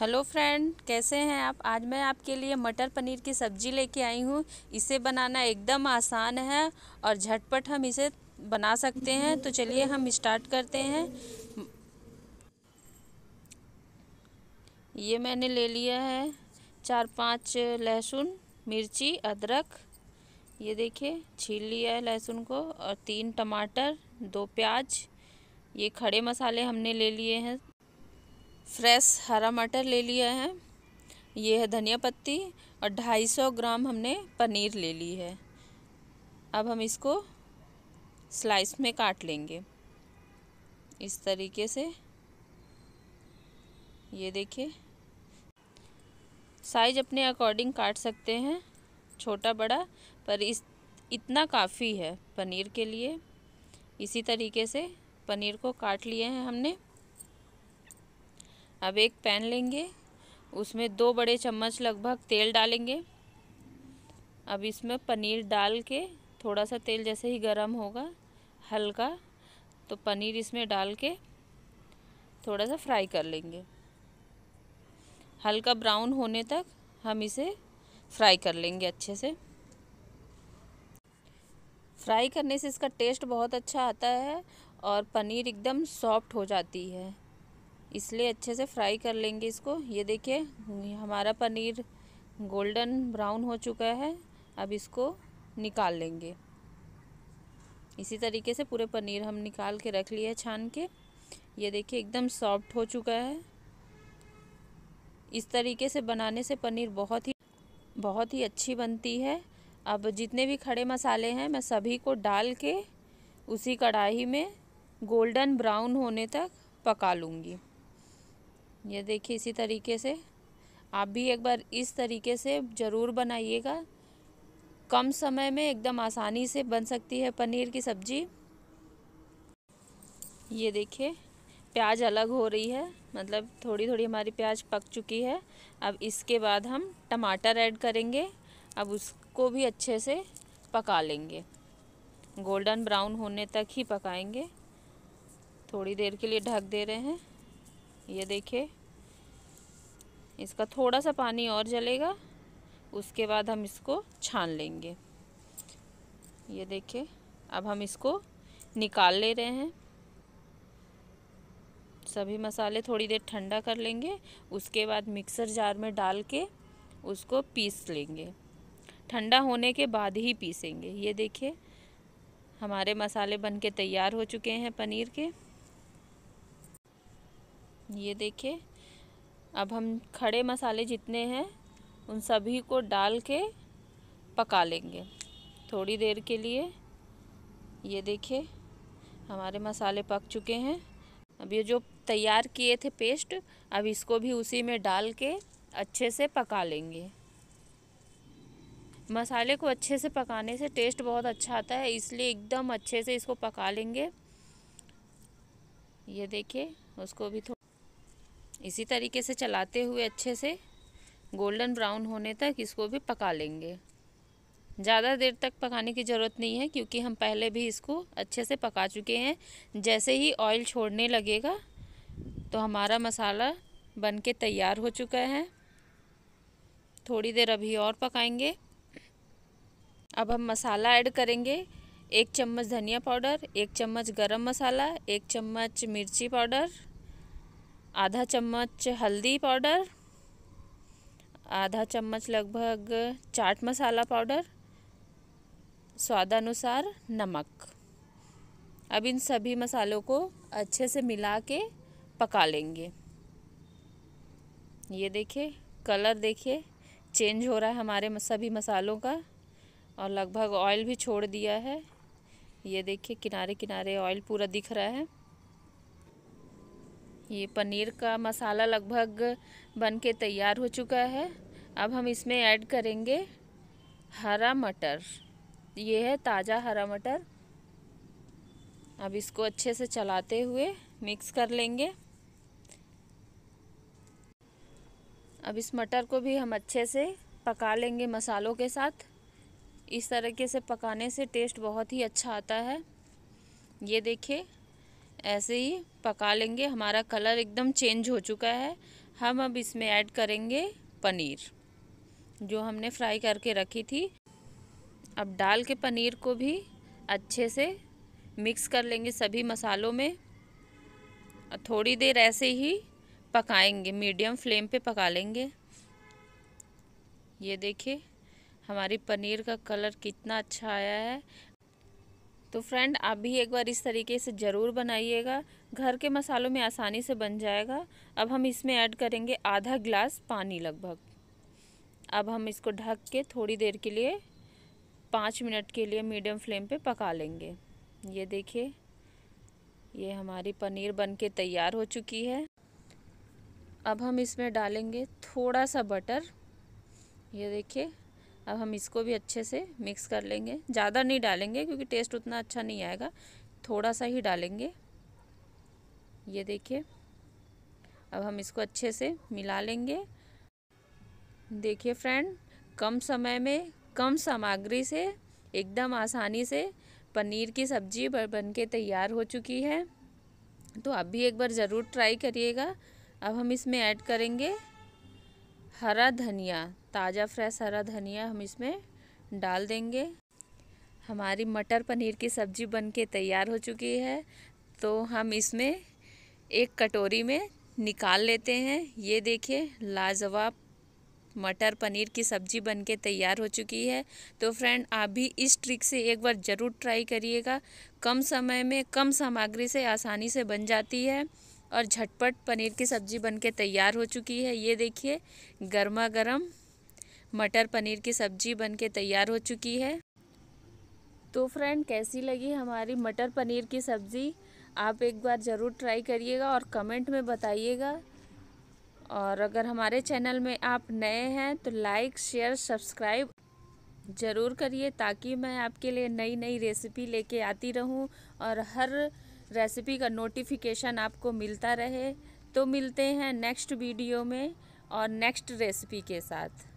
hello friend कैसे हैं आप आज मैं आपके लिए मटर पनीर की सब्ज़ी लेके आई हूँ इसे बनाना एकदम आसान है और झटपट हम इसे बना सकते हैं तो चलिए हम स्टार्ट करते हैं ये मैंने ले लिया है चार पांच लहसुन मिर्ची अदरक ये देखिए छील लिया है लहसुन को और तीन टमाटर दो प्याज ये खड़े मसाले हमने ले लिए हैं फ्रेश हरा मटर ले लिया है ये है धनिया पत्ती और 250 ग्राम हमने पनीर ले ली है अब हम इसको स्लाइस में काट लेंगे इस तरीके से ये देखिए साइज अपने अकॉर्डिंग काट सकते हैं छोटा बड़ा पर इस इतना काफ़ी है पनीर के लिए इसी तरीके से पनीर को काट लिए हैं हमने अब एक पैन लेंगे उसमें दो बड़े चम्मच लगभग तेल डालेंगे अब इसमें पनीर डाल के थोड़ा सा तेल जैसे ही गर्म होगा हल्का तो पनीर इसमें डाल के थोड़ा सा फ्राई कर लेंगे हल्का ब्राउन होने तक हम इसे फ्राई कर लेंगे अच्छे से फ्राई करने से इसका टेस्ट बहुत अच्छा आता है और पनीर एकदम सॉफ्ट हो जाती है इसलिए अच्छे से फ्राई कर लेंगे इसको ये देखिए हमारा पनीर गोल्डन ब्राउन हो चुका है अब इसको निकाल लेंगे इसी तरीके से पूरे पनीर हम निकाल के रख लिए छान के ये देखिए एकदम सॉफ्ट हो चुका है इस तरीके से बनाने से पनीर बहुत ही बहुत ही अच्छी बनती है अब जितने भी खड़े मसाले हैं मैं सभी को डाल के उसी कढ़ाई में गोल्डन ब्राउन होने तक पका लूँगी ये देखिए इसी तरीके से आप भी एक बार इस तरीके से ज़रूर बनाइएगा कम समय में एकदम आसानी से बन सकती है पनीर की सब्ज़ी ये देखिए प्याज अलग हो रही है मतलब थोड़ी थोड़ी हमारी प्याज पक चुकी है अब इसके बाद हम टमाटर ऐड करेंगे अब उसको भी अच्छे से पका लेंगे गोल्डन ब्राउन होने तक ही पकाएंगे थोड़ी देर के लिए ढक दे रहे हैं ये देखिए इसका थोड़ा सा पानी और जलेगा उसके बाद हम इसको छान लेंगे ये देखिए अब हम इसको निकाल ले रहे हैं सभी मसाले थोड़ी देर ठंडा कर लेंगे उसके बाद मिक्सर जार में डाल के उसको पीस लेंगे ठंडा होने के बाद ही पीसेंगे ये देखिए हमारे मसाले बन के तैयार हो चुके हैं पनीर के ये देखिए अब हम खड़े मसाले जितने हैं उन सभी को डाल के पका लेंगे थोड़ी देर के लिए ये देखिए हमारे मसाले पक चुके हैं अब ये जो तैयार किए थे पेस्ट अब इसको भी उसी में डाल के अच्छे से पका लेंगे मसाले को अच्छे से पकाने से टेस्ट बहुत अच्छा आता है इसलिए एकदम अच्छे से इसको पका लेंगे ये देखिए उसको भी इसी तरीके से चलाते हुए अच्छे से गोल्डन ब्राउन होने तक इसको भी पका लेंगे ज़्यादा देर तक पकाने की ज़रूरत नहीं है क्योंकि हम पहले भी इसको अच्छे से पका चुके हैं जैसे ही ऑयल छोड़ने लगेगा तो हमारा मसाला बन के तैयार हो चुका है थोड़ी देर अभी और पकाएंगे अब हम मसाला ऐड करेंगे एक चम्मच धनिया पाउडर एक चम्मच गरम मसाला एक चम्मच मिर्ची पाउडर आधा चम्मच हल्दी पाउडर आधा चम्मच लगभग चाट मसाला पाउडर स्वादानुसार नमक अब इन सभी मसालों को अच्छे से मिला के पका लेंगे ये देखिए कलर देखिए चेंज हो रहा है हमारे सभी मसालों का और लगभग ऑयल भी छोड़ दिया है ये देखिए किनारे किनारे ऑयल पूरा दिख रहा है ये पनीर का मसाला लगभग बन के तैयार हो चुका है अब हम इसमें ऐड करेंगे हरा मटर ये है ताज़ा हरा मटर अब इसको अच्छे से चलाते हुए मिक्स कर लेंगे अब इस मटर को भी हम अच्छे से पका लेंगे मसालों के साथ इस तरीके से पकाने से टेस्ट बहुत ही अच्छा आता है ये देखिए ऐसे ही पका लेंगे हमारा कलर एकदम चेंज हो चुका है हम अब इसमें ऐड करेंगे पनीर जो हमने फ्राई करके रखी थी अब डाल के पनीर को भी अच्छे से मिक्स कर लेंगे सभी मसालों में थोड़ी देर ऐसे ही पकाएंगे मीडियम फ्लेम पे पका लेंगे ये देखिए हमारी पनीर का कलर कितना अच्छा आया है तो फ्रेंड आप भी एक बार इस तरीके से ज़रूर बनाइएगा घर के मसालों में आसानी से बन जाएगा अब हम इसमें ऐड करेंगे आधा ग्लास पानी लगभग अब हम इसको ढक के थोड़ी देर के लिए पाँच मिनट के लिए मीडियम फ्लेम पे पका लेंगे ये देखिए ये हमारी पनीर बन के तैयार हो चुकी है अब हम इसमें डालेंगे थोड़ा सा बटर ये देखिए अब हम इसको भी अच्छे से मिक्स कर लेंगे ज़्यादा नहीं डालेंगे क्योंकि टेस्ट उतना अच्छा नहीं आएगा थोड़ा सा ही डालेंगे ये देखिए अब हम इसको अच्छे से मिला लेंगे देखिए फ्रेंड कम समय में कम सामग्री से एकदम आसानी से पनीर की सब्ज़ी बन के तैयार हो चुकी है तो आप भी एक बार ज़रूर ट्राई करिएगा अब हम इसमें ऐड करेंगे हरा धनिया ताज़ा फ्रेश हरा धनिया हम इसमें डाल देंगे हमारी मटर पनीर की सब्ज़ी बनके तैयार हो चुकी है तो हम इसमें एक कटोरी में निकाल लेते हैं ये देखिए लाजवाब मटर पनीर की सब्ज़ी बनके तैयार हो चुकी है तो फ्रेंड आप भी इस ट्रिक से एक बार ज़रूर ट्राई करिएगा कम समय में कम सामग्री से आसानी से बन जाती है और झटपट पनीर की सब्ज़ी बनके तैयार हो चुकी है ये देखिए गर्मा गर्म मटर पनीर की सब्ज़ी बनके तैयार हो चुकी है तो फ्रेंड कैसी लगी हमारी मटर पनीर की सब्ज़ी आप एक बार ज़रूर ट्राई करिएगा और कमेंट में बताइएगा और अगर हमारे चैनल में आप नए हैं तो लाइक शेयर सब्सक्राइब ज़रूर करिए ताकि मैं आपके लिए नई नई रेसिपी लेके आती रहूं और हर रेसिपी का नोटिफिकेशन आपको मिलता रहे तो मिलते हैं नेक्स्ट वीडियो में और नेक्स्ट रेसिपी के साथ